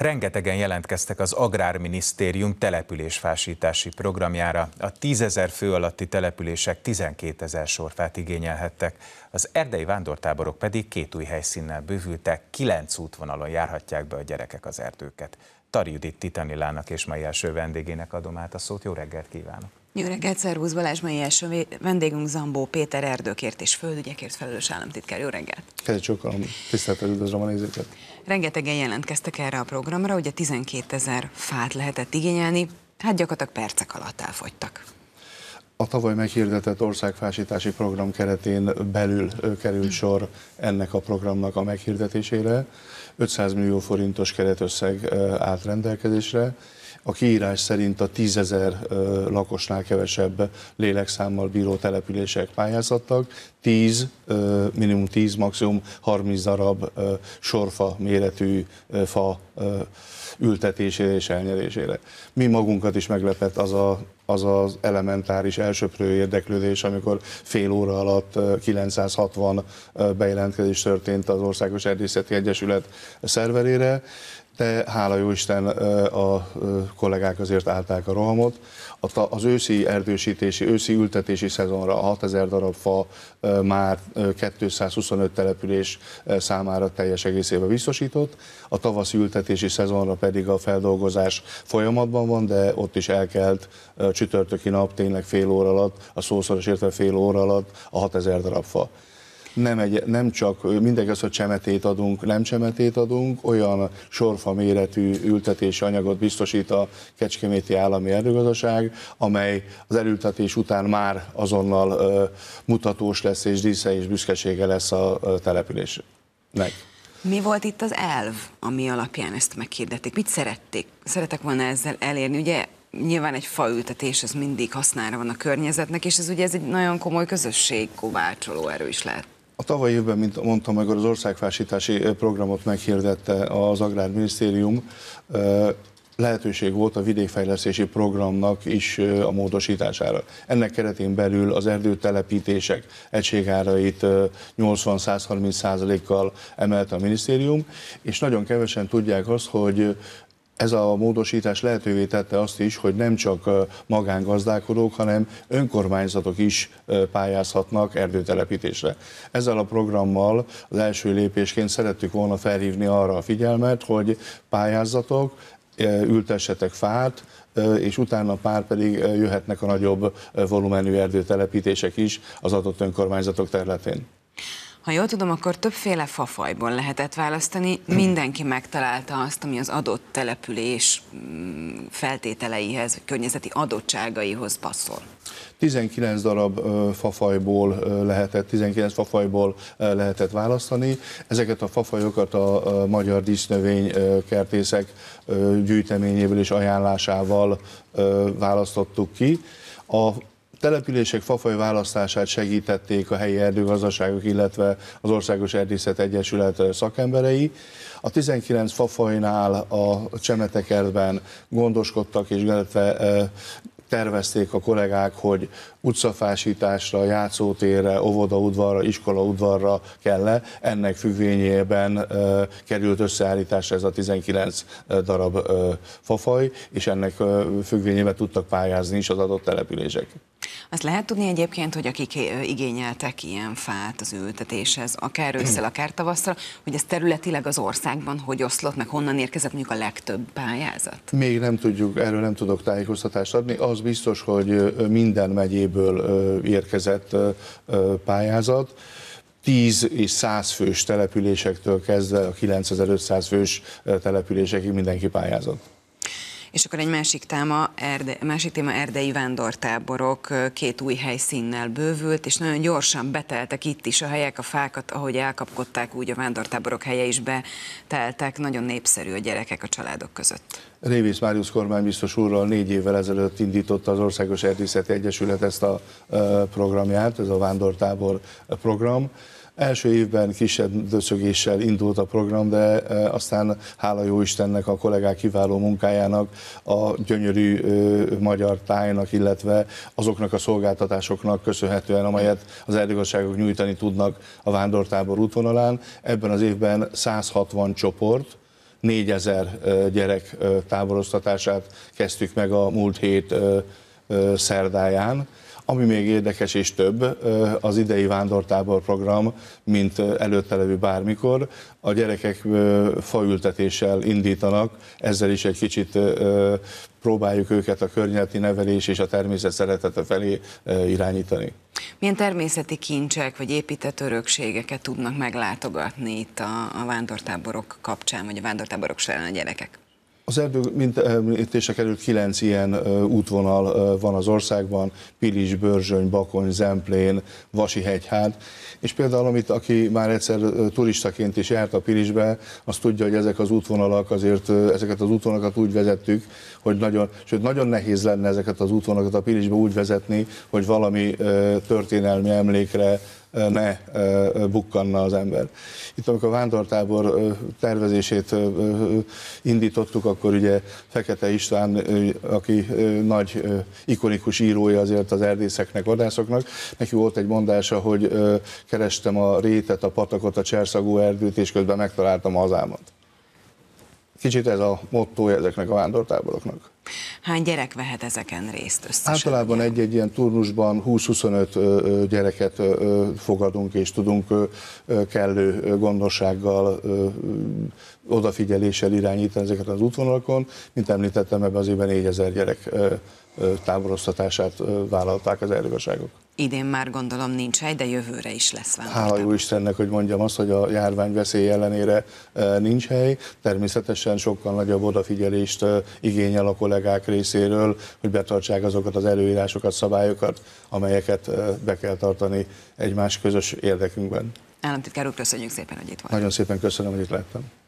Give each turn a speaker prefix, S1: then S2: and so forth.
S1: Rengetegen jelentkeztek az Agrárminisztérium településfásítási programjára. A 10 ezer fő alatti települések 12 ezer sorfát igényelhettek. Az erdei vándortáborok pedig két új helyszínnel bővültek, kilenc útvonalon járhatják be a gyerekek az erdőket. Tarjudit Titanilának és mai első vendégének adom át a szót. Jó reggelt kívánok!
S2: Jó reggelt, szervusz Balázs, mai első vendégünk Zambó Péter erdőkért és földügyekért felelős államtitkár. Jó reggelt!
S1: Kedvcsókolom, tisztelettel üdvözlöm a nézőket!
S2: Rengetegen jelentkeztek erre a programra, ugye 12 ezer fát lehetett igényelni, hát gyakorlatilag percek alatt elfogytak.
S1: A tavaly meghirdetett országfásítási program keretén belül került sor ennek a programnak a meghirdetésére. 500 millió forintos keretösszeg állt rendelkezésre, a kiírás szerint a tízezer lakosnál kevesebb lélekszámmal bíró települések pályázattak, 10, minimum 10, maximum 30 darab sorfa méretű fa ültetésére és elnyerésére. Mi magunkat is meglepett az a az az elementáris elsőprő érdeklődés, amikor fél óra alatt 960 bejelentkezés történt az Országos Erdészeti Egyesület szerverére de hála jó Isten a kollégák azért állták a rohamot. Az őszi erdősítési, őszi ültetési szezonra 6000 darab fa már 225 település számára teljes egészében biztosított, a tavaszi ültetési szezonra pedig a feldolgozás folyamatban van, de ott is elkelt csütörtöki nap tényleg fél óra alatt, a szószoros értve fél óra alatt a 6000 darab fa nem, egy, nem csak mindegaz, hogy csemetét adunk, nem csemetét adunk, olyan sorfa méretű ültetési anyagot biztosít a Kecskeméti Állami Erdőgazdaság, amely az elültetés után már azonnal mutatós lesz, és dísze és büszkesége lesz a településnek.
S2: Mi volt itt az elv, ami alapján ezt meghirdették? Mit szerették? Szeretek volna ezzel elérni? Ugye nyilván egy faültetés, ez mindig hasznára van a környezetnek, és ez ugye ez egy nagyon komoly közösség kovácsoló erő is lehet.
S1: A tavalyi évben, mint mondtam, amikor az országfásítási eh, programot meghirdette az Agrárminisztérium, eh, lehetőség volt a vidékfejlesztési programnak is eh, a módosítására. Ennek keretén belül az erdőtelepítések egységárait 80-130 kal emelte a minisztérium, és nagyon kevesen tudják azt, hogy ez a módosítás lehetővé tette azt is, hogy nem csak magángazdálkodók, hanem önkormányzatok is pályázhatnak erdőtelepítésre. Ezzel a programmal az első lépésként szerettük volna felhívni arra a figyelmet, hogy pályázzatok, ültessetek fát, és utána pár pedig jöhetnek a nagyobb volumenű erdőtelepítések is az adott önkormányzatok területén.
S2: Ha jól tudom, akkor többféle fafajból lehetett választani. Mindenki megtalálta azt, ami az adott település mm, feltételeihez, környezeti adottságaihoz passzol.
S1: 19 darab fafajból lehetett, 19 fafajból lehetett választani. Ezeket a fafajokat a magyar kertészek gyűjteményéből és ajánlásával választottuk ki. A települések fafaj választását segítették a helyi erdőgazdaságok, illetve az Országos Erdészet Egyesület szakemberei. A 19 fafajnál a csemetekertben gondoskodtak, és illetve e, tervezték a kollégák, hogy utcafásításra, játszótérre, iskola udvarra kell -e. Ennek függvényében e, került összeállításra ez a 19 e, darab e, fafaj, és ennek e, függvényében tudtak pályázni is az adott települések.
S2: Azt lehet tudni egyébként, hogy akik igényeltek ilyen fát az ültetéshez, akár ősszel, akár tavasszal, hogy ez területileg az országban hogy oszlott, meg honnan érkezett mondjuk a legtöbb pályázat?
S1: Még nem tudjuk, erről nem tudok tájékoztatást adni. Az biztos, hogy minden megyéből érkezett pályázat. 10 és 100 fős településektől kezdve a 9500 fős településekig mindenki pályázott.
S2: És akkor egy másik, táma, erde, másik téma erdei vándortáborok két új helyszínnel bővült, és nagyon gyorsan beteltek itt is a helyek, a fákat, ahogy elkapkodták, úgy a vándortáborok helye is beteltek. Nagyon népszerű a gyerekek a családok között.
S1: Révész kormány biztos úrral négy évvel ezelőtt indította az Országos Erdészeti Egyesület ezt a programját, ez a vándortábor program. Első évben kisebb döcögéssel indult a program, de e, aztán hála jó Istennek a kollégák kiváló munkájának, a gyönyörű magyar tájnak, illetve azoknak a szolgáltatásoknak köszönhetően, amelyet az erdőgazdaságok nyújtani tudnak a vándortábor útvonalán. Ebben az évben 160 csoport, 4000 gyerek táboroztatását kezdtük meg a múlt hét szerdáján. Ami még érdekes és több, az idei vándortábor program, mint előtte levő bármikor, a gyerekek faültetéssel indítanak, ezzel is egy kicsit próbáljuk őket a környezeti nevelés és a természet szeretete felé irányítani.
S2: Milyen természeti kincsek vagy épített örökségeket tudnak meglátogatni itt a, a vándortáborok kapcsán, vagy a vándortáborok során a gyerekek?
S1: Az erdő, mint említése került, kilenc ilyen útvonal van az országban, Pilis, Börzsöny, Bakony, Zemplén, Hegyhád, és például amit, aki már egyszer turistaként is járt a Pilisbe, az tudja, hogy ezek az útvonalak, azért ezeket az útvonalakat úgy vezettük, hogy nagyon, sőt nagyon nehéz lenne ezeket az útvonalakat a Pilisbe úgy vezetni, hogy valami történelmi emlékre ne bukkanna az ember. Itt amikor a vándortábor tervezését indítottuk, akkor ugye Fekete István, aki nagy ikonikus írója azért az erdészeknek, vadászoknak, neki volt egy mondása, hogy kerestem a rétet, a patakot, a cserszagú erdőt, és közben megtaláltam a hazámat. Kicsit ez a motto ezeknek a vándortáboroknak.
S2: Hány gyerek vehet ezeken részt összesen?
S1: Általában egy-egy ilyen turnusban 20-25 gyereket fogadunk, és tudunk kellő gondossággal, odafigyeléssel irányítani ezeket az útvonalakon. Mint említettem, ebben az évben 4000 gyerek táboroztatását vállalták az erőgazságok.
S2: Idén már gondolom nincs hely, de jövőre is lesz van.
S1: Hála jó Istennek, hogy mondjam azt, hogy a járvány veszély ellenére nincs hely. Természetesen sokkal nagyobb odafigyelést igényel a kollégák részéről, hogy betartsák azokat az előírásokat, szabályokat, amelyeket be kell tartani egymás közös érdekünkben.
S2: Államtitkár úr, köszönjük szépen, hogy
S1: itt volt. Nagyon szépen köszönöm, hogy itt lettem.